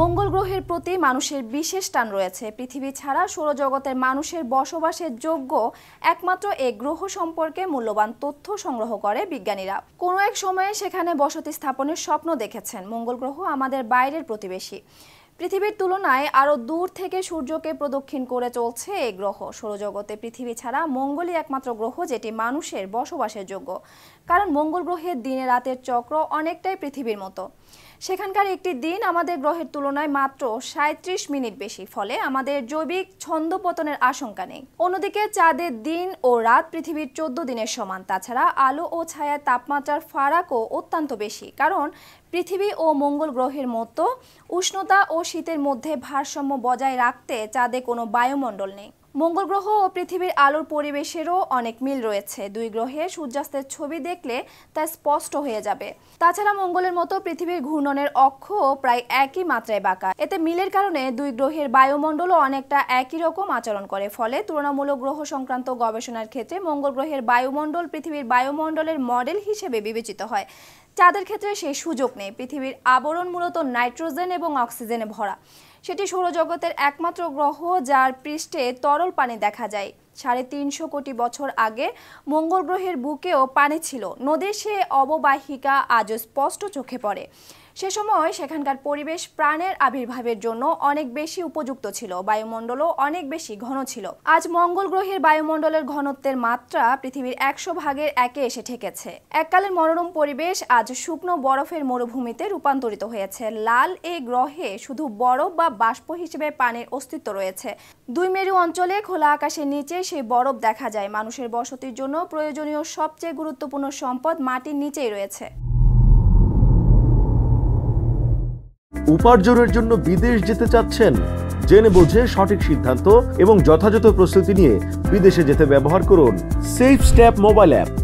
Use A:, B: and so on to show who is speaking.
A: মঙ্গল গ্রহের প্রতি মানুষের বিশেষ টান রয়েছে পৃথিবী ছাড়া সৌরজগতের মানুষের বসবাসের যোগ্য একমাত্র এ গ্রহ সম্পর্কে মূল্যবান তথ্য সংগ্রহ করে বিজ্ঞানীরা কোনো এক সময়ে সেখানে বসতি স্থাপনের স্বপ্ন দেখেছেন মঙ্গল গ্রহ আমাদের বাইরের প্রতিবেশী পৃথিবীর তুলনায় আরও দূর থেকে সূর্যকে প্রদক্ষিণ করে চলছে এই গ্রহ সৌরজগতে পৃথিবী ছাড়া মঙ্গলই একমাত্র গ্রহ যেটি মানুষের বসবাসের যোগ্য কারণ মঙ্গল গ্রহের দিনে রাতের চক্র অনেকটাই পৃথিবীর মতো সেখানকার একটি দিন আমাদের গ্রহের তুলনায় মাত্র সাঁত্রিশ মিনিট বেশি ফলে আমাদের জৈবিক ছন্দপতনের আশঙ্কা নেই অন্যদিকে চাঁদের দিন ও রাত পৃথিবীর চোদ্দ দিনের সমান তাছাড়া আলো ও ছায়ার তাপমাত্রার ফারাকও অত্যন্ত বেশি কারণ পৃথিবী ও মঙ্গল গ্রহের মতো উষ্ণতা ও শীতের মধ্যে ভারসাম্য বজায় রাখতে চাঁদে কোনো বায়ুমণ্ডল নেই মঙ্গল গ্রহ ও পৃথিবীর আলোর পরিবেশেরও অনেক মিল রয়েছে দুই গ্রহে সূর্যাস্তের ছবি দেখলে তা স্পষ্ট হয়ে যাবে তাছাড়া মঙ্গলের মতো পৃথিবীর ঘূর্ণনের অক্ষ প্রায় একই মাত্রায় বাঁকা এতে মিলের কারণে দুই গ্রহের বায়ুমণ্ডলও অনেকটা একই রকম আচরণ করে ফলে তুলনামূলক গ্রহ সংক্রান্ত গবেষণার ক্ষেত্রে মঙ্গল গ্রহের বায়ুমণ্ডল পৃথিবীর বায়ুমণ্ডলের মডেল হিসেবে বিবেচিত হয় চাঁদের ক্ষেত্রে সেই সুযোগ নেই পৃথিবীর আবরণ মূলত নাইট্রোজেন এবং অক্সিজেনে ভরা সেটি সৌরজগতের একমাত্র গ্রহ যার পৃষ্ঠে তরল পানি দেখা যায় সাড়ে তিনশো কোটি বছর আগে মঙ্গল গ্রহের বুকেও পানি ছিল নদীর সে অববাহিকা আজও স্পষ্ট চোখে পড়ে সে সময় সেখানকার পরিবেশ প্রাণের আবির্ভাবের জন্য অনেক বেশি উপযুক্ত ছিল বায়ুমণ্ডলও অনেক বেশি ঘন ছিল আজ মঙ্গল গ্রহের বায়ুমণ্ডলের ঘনত্বের মাত্রা পৃথিবীর একশো ভাগের একে এসে ঠেকেছে এককালের মনোরম পরিবেশ আজ শুকনো বরফের মরুভূমিতে রূপান্তরিত হয়েছে লাল এই গ্রহে শুধু বরফ বা বাষ্প হিসেবে পানির অস্তিত্ব রয়েছে দুই মেরু অঞ্চলে খোলা আকাশের নিচে সেই বরফ দেখা যায় মানুষের বসতির জন্য প্রয়োজনীয় সবচেয়ে গুরুত্বপূর্ণ সম্পদ মাটির নিচেই রয়েছে
B: উপার্জনের জন্য বিদেশ যেতে চাচ্ছেন জেনে বুঝে সঠিক সিদ্ধান্ত এবং যথাযথ প্রস্তুতি নিয়ে বিদেশে যেতে ব্যবহার করুন সেফ স্ট্যাপ মোবাইল অ্যাপ